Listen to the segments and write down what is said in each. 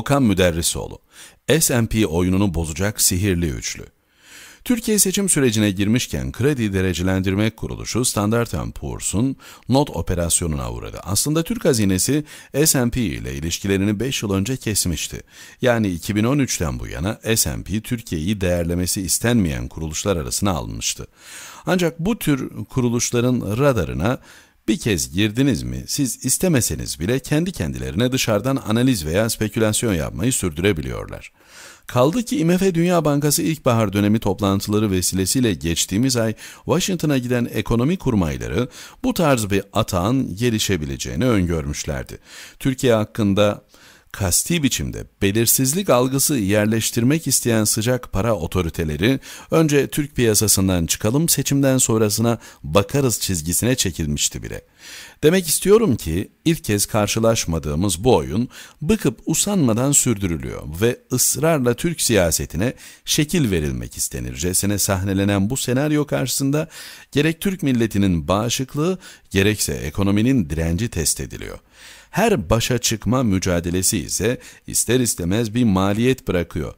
Okan Müderrisoğlu, SMP oyununu bozacak sihirli üçlü. Türkiye seçim sürecine girmişken Kredi Derecelendirme Kuruluşu Standard Poor's'un not operasyonuna uğradı. Aslında Türk hazinesi S&P ile ilişkilerini 5 yıl önce kesmişti. Yani 2013'ten bu yana S&P Türkiye'yi değerlemesi istenmeyen kuruluşlar arasına alınmıştı. Ancak bu tür kuruluşların radarına bir kez girdiniz mi siz istemeseniz bile kendi kendilerine dışarıdan analiz veya spekülasyon yapmayı sürdürebiliyorlar. Kaldı ki IMF Dünya Bankası ilkbahar dönemi toplantıları vesilesiyle geçtiğimiz ay Washington'a giden ekonomi kurmayları bu tarz bir atağın gelişebileceğini öngörmüşlerdi. Türkiye hakkında kasti biçimde belirsizlik algısı yerleştirmek isteyen sıcak para otoriteleri önce Türk piyasasından çıkalım seçimden sonrasına bakarız çizgisine çekilmişti bile. Demek istiyorum ki ilk kez karşılaşmadığımız bu oyun bıkıp usanmadan sürdürülüyor ve ısrarla Türk siyasetine şekil verilmek istenircesine sahnelenen bu senaryo karşısında gerek Türk milletinin bağışıklığı gerekse ekonominin direnci test ediliyor. Her başa çıkma mücadelesi ise ister istemez bir maliyet bırakıyor.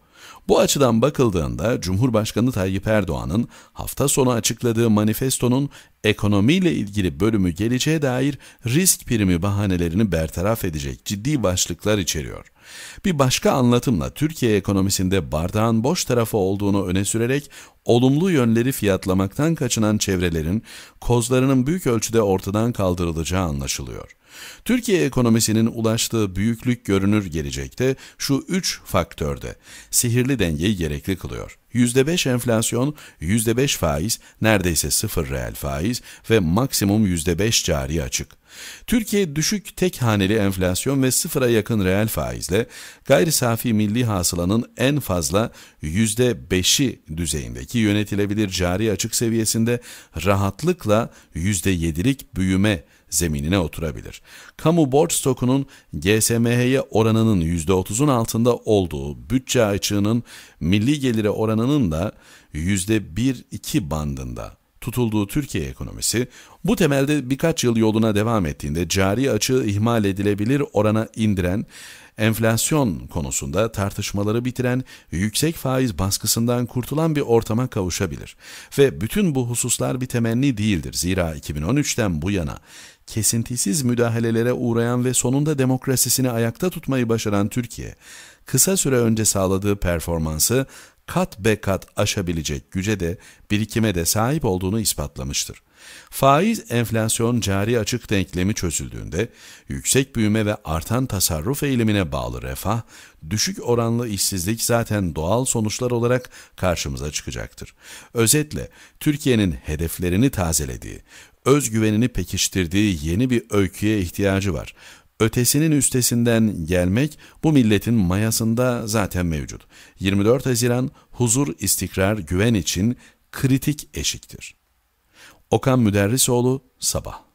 Bu açıdan bakıldığında Cumhurbaşkanı Tayyip Erdoğan'ın hafta sonu açıkladığı manifestonun ekonomiyle ilgili bölümü geleceğe dair risk primi bahanelerini bertaraf edecek ciddi başlıklar içeriyor. Bir başka anlatımla Türkiye ekonomisinde bardağın boş tarafı olduğunu öne sürerek olumlu yönleri fiyatlamaktan kaçınan çevrelerin kozlarının büyük ölçüde ortadan kaldırılacağı anlaşılıyor. Türkiye ekonomisinin ulaştığı büyüklük görünür gelecekte şu üç faktörde. Sihirli geçerli dengeyi gerekli kılıyor. %5 enflasyon, %5 faiz, neredeyse sıfır reel faiz ve maksimum %5 cari açık. Türkiye düşük tek haneli enflasyon ve sıfıra yakın reel faizle gayri safi milli hasılanın en fazla %5'i düzeyindeki yönetilebilir cari açık seviyesinde rahatlıkla %7'lik büyüme zeminine oturabilir. Kamu borç stokunun GSMH'ye oranının %30'un altında olduğu bütçe açığının milli gelire oranı oranının da %1-2 bandında tutulduğu Türkiye ekonomisi, bu temelde birkaç yıl yoluna devam ettiğinde cari açığı ihmal edilebilir orana indiren, enflasyon konusunda tartışmaları bitiren, yüksek faiz baskısından kurtulan bir ortama kavuşabilir. Ve bütün bu hususlar bir temenni değildir. Zira 2013'ten bu yana kesintisiz müdahalelere uğrayan ve sonunda demokrasisini ayakta tutmayı başaran Türkiye, kısa süre önce sağladığı performansı kat be kat aşabilecek güce de birikime de sahip olduğunu ispatlamıştır. Faiz enflasyon cari açık denklemi çözüldüğünde yüksek büyüme ve artan tasarruf eğilimine bağlı refah, düşük oranlı işsizlik zaten doğal sonuçlar olarak karşımıza çıkacaktır. Özetle Türkiye'nin hedeflerini tazelediği, özgüvenini pekiştirdiği yeni bir öyküye ihtiyacı var ötesinin üstesinden gelmek bu milletin mayasında zaten mevcut. 24 Haziran huzur, istikrar, güven için kritik eşiktir. Okan Müderrisoğlu Sabah